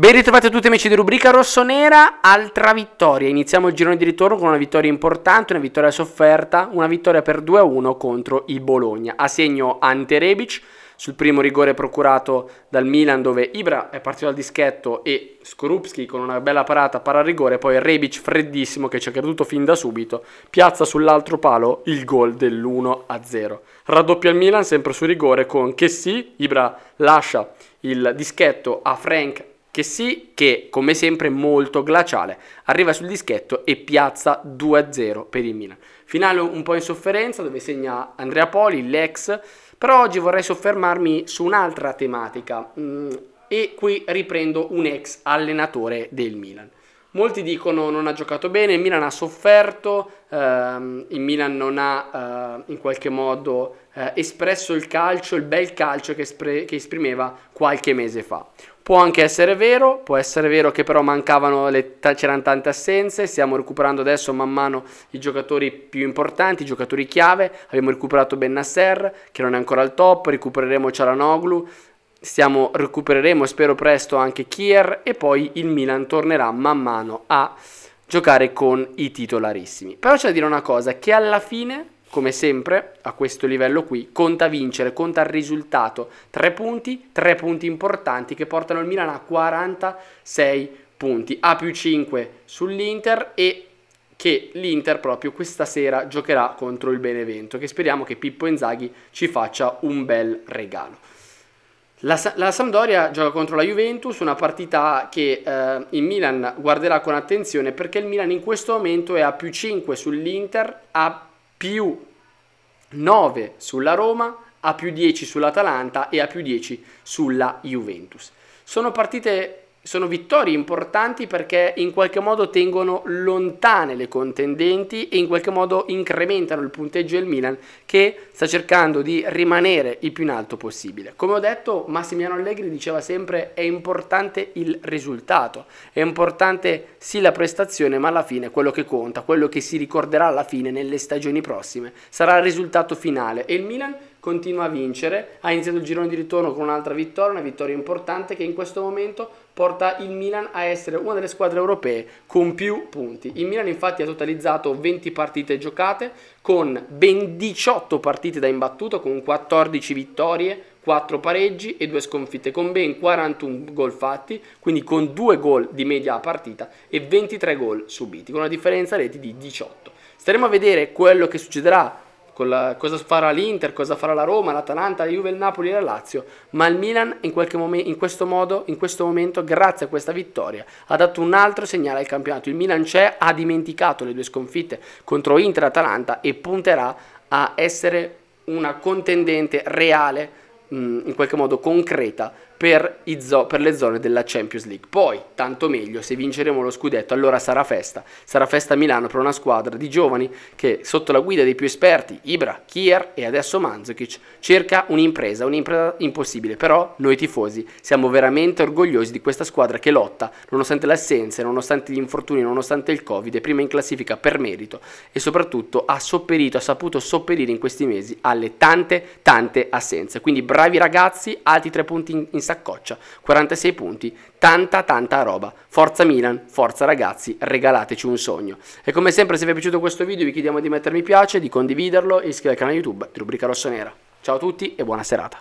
Ben ritrovati a tutti amici di rubrica rossonera, altra vittoria. Iniziamo il girone di ritorno con una vittoria importante, una vittoria sofferta, una vittoria per 2-1 contro il Bologna. A segno Ante Rebic sul primo rigore procurato dal Milan dove Ibra è partito dal dischetto e Skorupski con una bella parata para il rigore, poi Rebic freddissimo che ci ha creduto fin da subito, piazza sull'altro palo il gol dell'1-0. Raddoppia il Milan sempre su rigore con Chessy, Ibra lascia il dischetto a Frank che sì che come sempre molto glaciale arriva sul dischetto e piazza 2-0 per il Milan. Finale un po' in sofferenza dove segna Andrea Poli, l'ex, però oggi vorrei soffermarmi su un'altra tematica mm, e qui riprendo un ex allenatore del Milan. Molti dicono non ha giocato bene, il Milan ha sofferto, ehm, il Milan non ha eh, in qualche modo eh, espresso il calcio, il bel calcio che, espre- che esprimeva qualche mese fa. Può anche essere vero, può essere vero che però mancavano le, c'erano tante assenze, stiamo recuperando adesso man mano i giocatori più importanti, i giocatori chiave, abbiamo recuperato Ben Nasser che non è ancora al top, recupereremo Cialanoglu, stiamo, recupereremo spero presto anche Kier e poi il Milan tornerà man mano a giocare con i titolarissimi. Però c'è da dire una cosa, che alla fine, come sempre, a questo livello qui, conta vincere, conta il risultato. Tre punti, tre punti importanti che portano il Milan a 46 punti, a più 5 sull'Inter e che l'Inter proprio questa sera giocherà contro il Benevento, che speriamo che Pippo Inzaghi ci faccia un bel regalo. La, la, Sampdoria gioca contro la Juventus, una partita che eh, il Milan guarderà con attenzione perché il Milan in questo momento è a più 5 sull'Inter, a più 9 sulla Roma, a più 10 sull'Atalanta e a più 10 sulla Juventus. Sono partite sono vittorie importanti perché in qualche modo tengono lontane le contendenti e in qualche modo incrementano il punteggio del Milan che sta cercando di rimanere il più in alto possibile. Come ho detto Massimiliano Allegri diceva sempre è importante il risultato, è importante sì la prestazione ma alla fine quello che conta, quello che si ricorderà alla fine nelle stagioni prossime sarà il risultato finale e il Milan continua a vincere, ha iniziato il girone di ritorno con un'altra vittoria, una vittoria importante che in questo momento porta il Milan a essere una delle squadre europee con più punti. Il Milan infatti ha totalizzato 20 partite giocate con ben 18 partite da imbattuto, con 14 vittorie, 4 pareggi e 2 sconfitte, con ben 41 gol fatti, quindi con 2 gol di media a partita e 23 gol subiti, con una differenza reti di 18. Staremo a vedere quello che succederà la, cosa farà l'Inter, cosa farà la Roma, l'Atalanta, la Juve, il Napoli e la Lazio, ma il Milan in, momen- in, questo modo, in questo momento, grazie a questa vittoria, ha dato un altro segnale al campionato. Il Milan c'è, ha dimenticato le due sconfitte contro Inter e Atalanta e punterà a essere una contendente reale, mh, in qualche modo concreta, per, zo- per, le zone della Champions League. Poi, tanto meglio, se vinceremo lo scudetto, allora sarà festa. Sarà festa a Milano per una squadra di giovani che, sotto la guida dei più esperti, Ibra, Kier e adesso Manzukic, cerca un'impresa, un'impresa impossibile. Però noi tifosi siamo veramente orgogliosi di questa squadra che lotta, nonostante l'assenza, nonostante gli infortuni, nonostante il Covid, è prima in classifica per merito e soprattutto ha sopperito, ha saputo sopperire in questi mesi alle tante, tante assenze. Quindi bravi ragazzi, altri tre punti in, in saccoccia 46 punti, tanta tanta roba. Forza Milan, forza ragazzi, regalateci un sogno. E come sempre se vi è piaciuto questo video vi chiediamo di mettere mi piace, di condividerlo, iscrivervi al canale YouTube di Rubrica Rossonera. Ciao a tutti e buona serata.